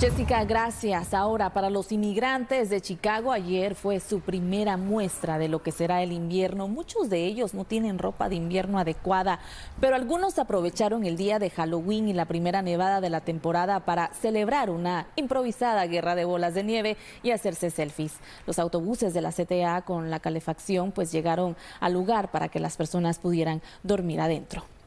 Jessica, gracias. Ahora, para los inmigrantes de Chicago, ayer fue su primera muestra de lo que será el invierno. Muchos de ellos no tienen ropa de invierno adecuada, pero algunos aprovecharon el día de Halloween y la primera nevada de la temporada para celebrar una improvisada guerra de bolas de nieve y hacerse selfies. Los autobuses de la CTA con la calefacción pues llegaron al lugar para que las personas pudieran dormir adentro.